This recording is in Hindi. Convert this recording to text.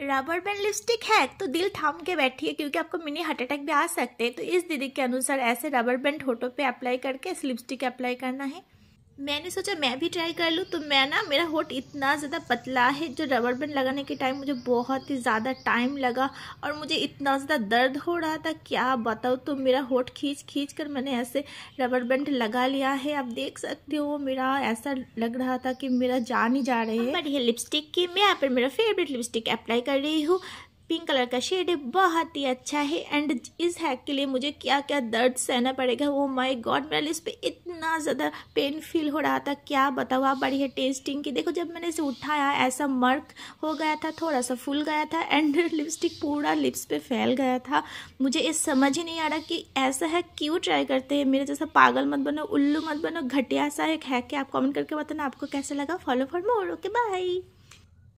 रबर बैंड लिपस्टिक है तो दिल थाम के बैठिए क्योंकि आपको मिनी हार्ट अटैक भी आ सकते हैं तो इस दीदी के अनुसार ऐसे रबर बैंड होटो पे अप्लाई करके इस लिपस्टिक अप्लाई करना है मैंने सोचा मैं भी ट्राई कर लूँ तो मैं ना मेरा होठ इतना ज़्यादा पतला है जो रबर बैंड लगाने के टाइम मुझे बहुत ही ज़्यादा टाइम लगा और मुझे इतना ज़्यादा दर्द हो रहा था क्या बताऊँ तो मेरा होठ खींच खींच कर मैंने ऐसे रबर बैंड लगा लिया है आप देख सकते हो मेरा ऐसा लग रहा था कि मेरा जान ही जा रही है बट ये लिपस्टिक की मैं यहाँ पर मेरा फेवरेट लिपस्टिक अप्लाई कर रही हूँ पिंक कलर का शेड है बहुत ही अच्छा है एंड इस हैक के लिए मुझे क्या क्या दर्द सहना पड़ेगा वो माय गॉड मेरा लिस्ट पर इतना ज़्यादा पेन फील हो रहा था क्या बताओ आप बढ़िया टेस्टिंग की देखो जब मैंने इसे उठाया ऐसा मर्क हो गया था थोड़ा सा फूल गया था एंड लिपस्टिक पूरा लिप्स पे फैल गया था मुझे ये समझ ही नहीं आ रहा कि ऐसा है क्यों ट्राई करते हैं मेरे जैसा पागल मत बनो उल्लू मत बनो घटिया सा एक है कि आप कॉमेंट करके बताना आपको कैसा लगा follow for more okay by